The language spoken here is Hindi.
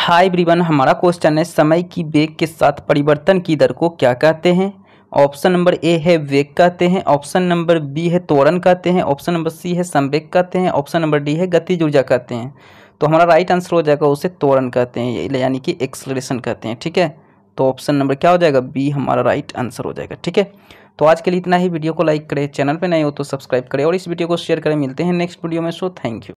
हाय ब्रीवन हमारा क्वेश्चन है समय की वेग के साथ परिवर्तन की दर को क्या कहते हैं ऑप्शन नंबर ए है वेग कहते हैं ऑप्शन नंबर बी है त्वरण कहते हैं ऑप्शन नंबर सी है संवेग कहते हैं ऑप्शन नंबर डी है गतिज ऊर्जा कहते हैं तो हमारा राइट आंसर हो जाएगा उसे त्वरण कहते हैं यानी कि एक्सलेशन कहते हैं ठीक है तो ऑप्शन नंबर क्या हो जाएगा बी हमारा राइट आंसर हो जाएगा ठीक है तो आज के लिए इतना ही वीडियो को लाइक करें चैनल पर नए हो तो सब्सक्राइब करें और इस वीडियो को शेयर करें मिलते हैं नेक्स्ट वीडियो में सो थैंक यू